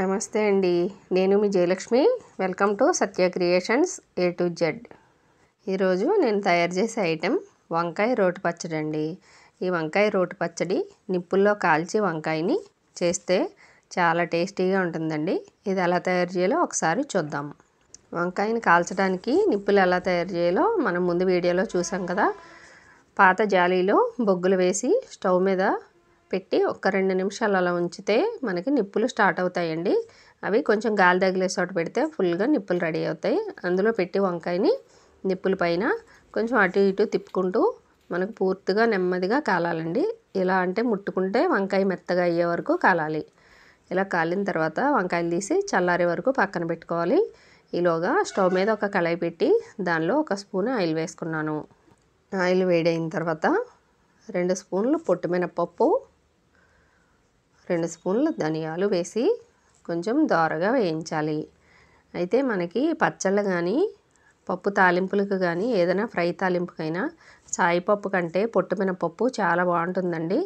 నమస్తే అండి నేను మీ Jayalakshmi welcome to Satya creations A to Z ఈరోజు నేను తయారు చేసే ఐటెం వంకాయ రోటి పచ్చడి అండి ఈ వంకాయ రోటి పచ్చడి నిప్పుల్లో కాల్చి వంకాయని చేస్తే చాలా టేస్టీగా ఉంటుందండి ఇది ఎలా తయారు చేయాలో ఒకసారి చూద్దాం వంకాయని కాల్చడానికి నిప్పులు ఎలా తయారు చేయాలో మనం ముందు వీడియోలో చూసాం కదా పాత జాలీలో బొగ్గులు వేసి స్టవ్ మీద పెట్టి ఒక రెండు నిమిషాలు అలా ఉంచితే మనకి నిప్పులు స్టార్ట్ అవుతాయండి అవి కొంచెం గాలి తగిలే చోట పెడితే ఫుల్గా నిప్పులు రెడీ అవుతాయి అందులో పెట్టి వంకాయని నిప్పుల పైన కొంచెం అటు ఇటు తిప్పుకుంటూ మనకు పూర్తిగా నెమ్మదిగా కాలాలండి ఇలా అంటే ముట్టుకుంటే వంకాయ మెత్తగా అయ్యే వరకు కాలాలి ఇలా కాలిన తర్వాత వంకాయలు తీసి చల్లారే వరకు పక్కన పెట్టుకోవాలి ఈలోగా స్టవ్ మీద ఒక కళాయి పెట్టి దానిలో ఒక స్పూన్ ఆయిల్ వేసుకున్నాను ఆయిల్ వేడైన తర్వాత రెండు స్పూన్లు పొట్టు మినపప్పు రెండు స్పూన్లు ధనియాలు వేసి కొంచెం దోరగా వేయించాలి అయితే మనకి పచ్చళ్ళు కానీ పప్పు తాలింపులకు కానీ ఏదైనా ఫ్రై తాలింపుకైనా సాయిపప్పు కంటే పొట్టుమినపప్పు చాలా బాగుంటుందండి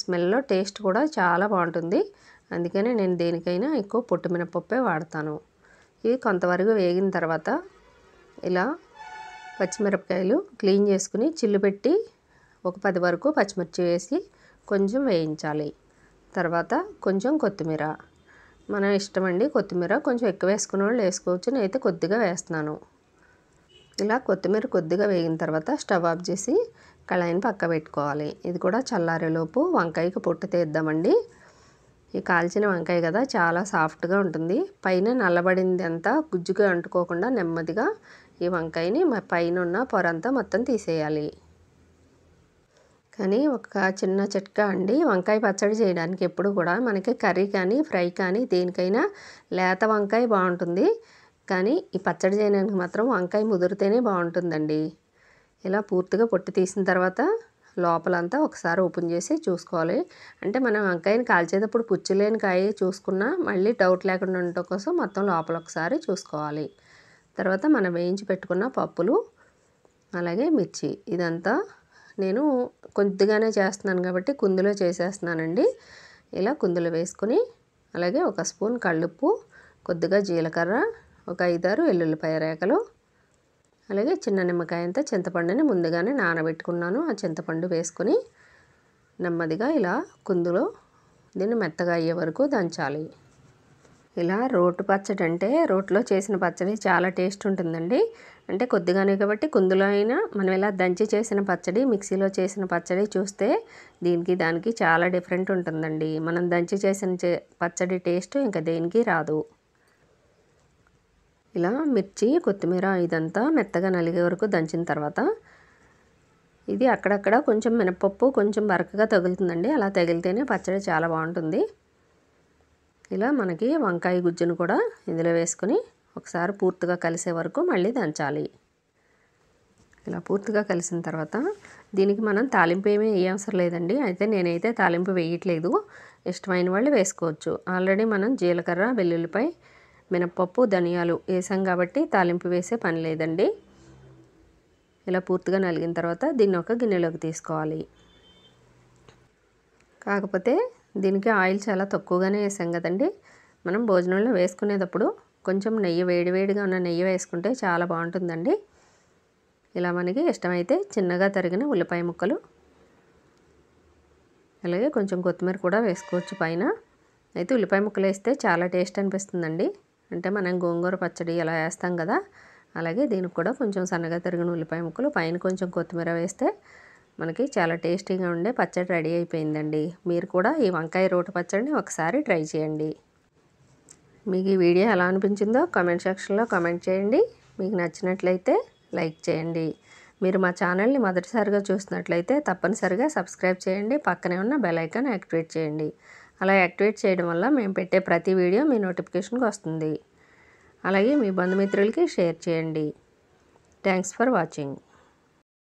స్మెల్లో టేస్ట్ కూడా చాలా బాగుంటుంది అందుకనే నేను దేనికైనా ఎక్కువ పొట్టుమినపప్పే వాడతాను ఇవి కొంతవరకు వేగిన తర్వాత ఇలా పచ్చిమిరపకాయలు క్లీన్ చేసుకుని చిల్లు పెట్టి ఒక పది వరకు పచ్చిమిర్చి వేసి కొంచెం వేయించాలి తర్వాత కొంచెం కొత్తిమీర మన ఇష్టం అండి కొత్తిమీర కొంచెం ఎక్కువ వేసుకునే వాళ్ళు వేసుకోవచ్చు నేనైతే కొద్దిగా వేస్తున్నాను ఇలా కొత్తిమీర కొద్దిగా వేగిన తర్వాత స్టవ్ ఆఫ్ చేసి కళాయిని పక్క పెట్టుకోవాలి ఇది కూడా చల్లారేలోపు వంకాయకి పొట్టు తీద్దామండి ఈ కాల్చిన వంకాయ కదా చాలా సాఫ్ట్గా ఉంటుంది పైన నల్లబడింది అంతా గుజ్జుగా అంటుకోకుండా నెమ్మదిగా ఈ వంకాయని పైన ఉన్న పొరంతా మొత్తం తీసేయాలి కానీ ఒక చిన్న చిట్కా అండి వంకాయ పచ్చడి చేయడానికి ఎప్పుడు కూడా మనకి కర్రీ కానీ ఫ్రై కానీ దేనికైనా లేత వంకాయ బాగుంటుంది కానీ ఈ పచ్చడి చేయడానికి మాత్రం వంకాయ ముదిరితేనే బాగుంటుందండి ఇలా పూర్తిగా పొట్టి తీసిన తర్వాత లోపలంతా ఒకసారి ఓపెన్ చేసి చూసుకోవాలి అంటే మనం వంకాయని కాల్చేటప్పుడు పుచ్చలేని కాయ చూసుకున్నా మళ్ళీ డౌట్ లేకుండా ఉండటం కోసం మొత్తం లోపల ఒకసారి చూసుకోవాలి తర్వాత మనం వేయించి పెట్టుకున్న పప్పులు అలాగే మిర్చి ఇదంతా నేను కొద్దిగానే చేస్తున్నాను కాబట్టి కుందులో చేసేస్తున్నానండి ఇలా కుందులు వేసుకొని అలాగే ఒక స్పూన్ కళ్ళుప్పు కొద్దిగా జీలకర్ర ఒక ఐదారు వెల్లుల్లిపాయ రేఖలు అలాగే చిన్న నిమ్మకాయ అంతా చింతపండుని ముందుగానే నానబెట్టుకున్నాను ఆ చింతపండు వేసుకొని నెమ్మదిగా ఇలా కుందులో దీన్ని మెత్తగా అయ్యే వరకు దంచాలి ఇలా రోటు పచ్చడి అంటే రోట్లో చేసిన పచ్చడి చాలా టేస్ట్ ఉంటుందండి అంటే కొద్దిగానే కాబట్టి కుందులో అయినా మనం ఇలా దంచి చేసిన పచ్చడి మిక్సీలో చేసిన పచ్చడి చూస్తే దీనికి దానికి చాలా డిఫరెంట్ ఉంటుందండి మనం దంచి చేసిన పచ్చడి టేస్ట్ ఇంకా దేనికి రాదు ఇలా మిర్చి కొత్తిమీర ఇదంతా మెత్తగా నలిగే వరకు దంచిన తర్వాత ఇది అక్కడక్కడ కొంచెం మినపప్పు కొంచెం బరకగా తగులుతుందండి అలా తగిలితేనే పచ్చడి చాలా బాగుంటుంది ఇలా మనకి వంకాయ గుజ్జును కూడా ఇందులో వేసుకుని ఒకసారి పూర్తిగా కలిసే వరకు మళ్ళీ దంచాలి ఇలా పూర్తిగా కలిసిన తర్వాత దీనికి మనం తాలింపు ఏమీ వేయవసరం లేదండి అయితే నేనైతే తాలింపు వేయట్లేదు ఇష్టమైన వాళ్ళు వేసుకోవచ్చు ఆల్రెడీ మనం జీలకర్ర వెల్లుల్లిపై మినపప్పు ధనియాలు వేసాం కాబట్టి తాలింపు వేసే పని లేదండి ఇలా పూర్తిగా నలిగిన తర్వాత దీన్ని ఒక గిన్నెలోకి తీసుకోవాలి కాకపోతే దీనికి ఆయిల్ చాలా తక్కువగానే వేసాం కదండి మనం భోజనంలో వేసుకునేటప్పుడు కొంచెం నెయ్యి వేడివేడిగా ఉన్న నెయ్యి వేసుకుంటే చాలా బాగుంటుందండి ఇలా మనకి ఇష్టమైతే చిన్నగా తరిగిన ఉల్లిపాయ ముక్కలు అలాగే కొంచెం కొత్తిమీర కూడా వేసుకోవచ్చు పైన అయితే ఉల్లిపాయ ముక్కలు వేస్తే చాలా టేస్ట్ అనిపిస్తుందండి అంటే మనం గోంగూర పచ్చడి ఇలా వేస్తాం కదా అలాగే దీనికి కూడా కొంచెం సన్నగా తరిగిన ఉల్లిపాయ ముక్కలు పైన కొంచెం కొత్తిమీర వేస్తే మనకి చాలా టేస్టీగా ఉండే పచ్చడి రెడీ అయిపోయిందండి మీరు కూడా ఈ వంకాయ రోటి పచ్చడిని ఒకసారి ట్రై చేయండి మీకు ఈ వీడియో ఎలా అనిపించిందో కమెంట్ సెక్షన్లో కమెంట్ చేయండి మీకు నచ్చినట్లయితే లైక్ చేయండి మీరు మా ఛానల్ని మొదటిసారిగా చూసినట్లయితే తప్పనిసరిగా సబ్స్క్రైబ్ చేయండి పక్కనే ఉన్న బెలైకాన్ యాక్టివేట్ చేయండి అలా యాక్టివేట్ చేయడం వల్ల మేము పెట్టే ప్రతి వీడియో మీ నోటిఫికేషన్కి వస్తుంది అలాగే మీ బంధుమిత్రులకి షేర్ చేయండి థ్యాంక్స్ ఫర్ వాచింగ్